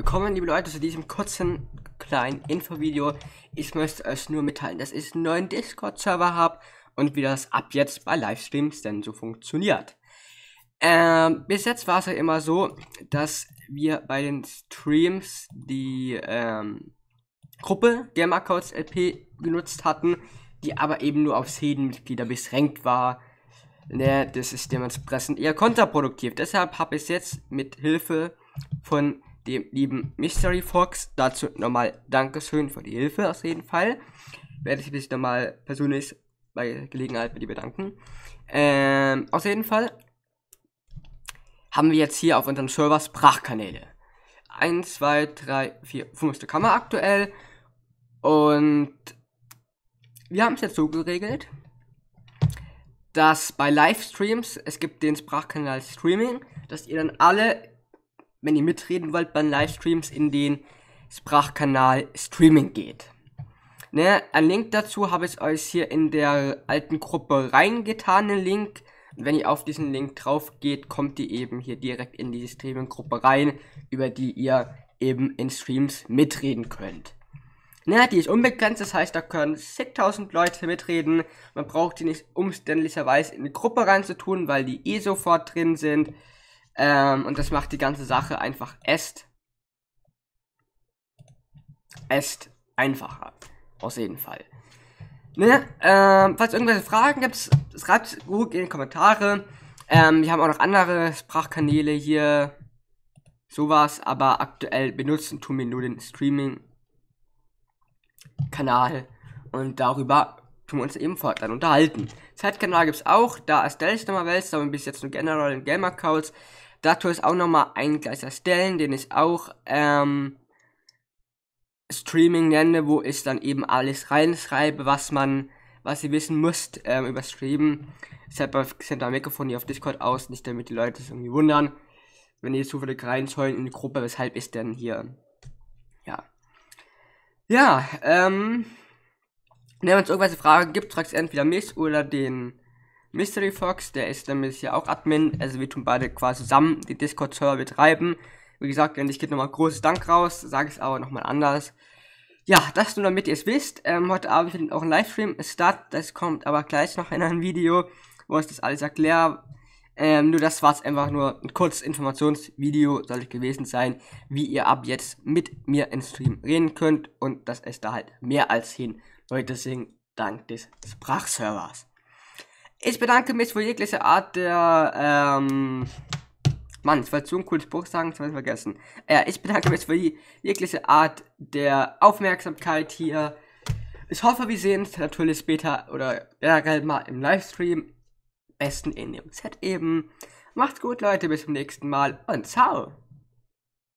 Willkommen, liebe Leute, zu diesem kurzen kleinen Infovideo. Ich möchte euch nur mitteilen, dass ich einen neuen Discord-Server habe und wie das ab jetzt bei Livestreams denn so funktioniert. Ähm, bis jetzt war es ja immer so, dass wir bei den Streams die ähm, Gruppe Gamercodes LP genutzt hatten, die aber eben nur auf Sedenmitglieder beschränkt war. Ne, das ist dementsprechend eher kontraproduktiv. Deshalb habe ich jetzt mit Hilfe von dem lieben Mystery Fox. Dazu nochmal Dankeschön für die Hilfe auf jeden Fall. Werde ich mich nochmal persönlich bei Gelegenheit bei dir bedanken. Ähm, auf jeden Fall haben wir jetzt hier auf unserem Server Sprachkanäle. 1, 2, 3, 4, 5 Stück haben wir aktuell. Und wir haben es jetzt so geregelt, dass bei Livestreams, es gibt den Sprachkanal Streaming, dass ihr dann alle wenn ihr mitreden wollt bei Livestreams, in den Sprachkanal Streaming geht. Ne, einen Link dazu habe ich euch hier in der alten Gruppe reingetan, einen Link. Und wenn ihr auf diesen Link drauf geht, kommt ihr eben hier direkt in die Streaming-Gruppe rein, über die ihr eben in Streams mitreden könnt. Na, ne, die ist unbegrenzt, das heißt, da können zigtausend Leute mitreden. Man braucht die nicht umständlicherweise in die Gruppe reinzutun, weil die eh sofort drin sind. Ähm, und das macht die ganze Sache einfach est. Est einfacher. Aus jeden Fall. Ne? Ähm, falls irgendwelche Fragen gibt, schreibt es gut in die Kommentare. Ähm, wir haben auch noch andere Sprachkanäle hier. Sowas, aber aktuell benutzen tun wir nur den Streaming-Kanal. Und darüber tun wir uns eben fortan unterhalten. Zeitkanal gibt es auch, da erstelle ich nochmal Welts, aber bis jetzt nur generell Game-Accounts. Dazu ist auch nochmal ein Gleis erstellen, den ich auch ähm, Streaming nenne, wo ich dann eben alles reinschreibe, was man, was ihr wissen müsst ähm, über Streamen. Ich sende ein Mikrofon hier auf Discord aus, nicht damit die Leute es irgendwie wundern, wenn ihr zufällig reinschollen in die Gruppe, weshalb ist denn hier, ja. Ja, ähm, wenn es irgendwelche Fragen gibt, fragt entweder mich oder den Mystery Fox, der ist nämlich hier auch Admin, also wir tun beide quasi zusammen den Discord-Server betreiben. Wie gesagt, ich gebe nochmal großes Dank raus, sage es aber nochmal anders. Ja, das nur damit ihr es wisst. Ähm, heute Abend findet auch ein Livestream statt, das kommt aber gleich noch in einem Video, wo ich das alles erkläre. Ähm, nur das war es einfach nur ein kurzes Informationsvideo, soll ich gewesen sein, wie ihr ab jetzt mit mir im Stream reden könnt und das ist da halt mehr als hin. Leute, deswegen dank des Sprachservers. Ich bedanke mich für jegliche Art der, ähm, Mann, ich wollte so ein cooles Buch sagen, das habe ich vergessen. Äh, ich bedanke mich für jegliche Art der Aufmerksamkeit hier. Ich hoffe, wir sehen uns natürlich später oder generell halt mal im Livestream. Besten in dem Set eben. Macht's gut, Leute, bis zum nächsten Mal und ciao!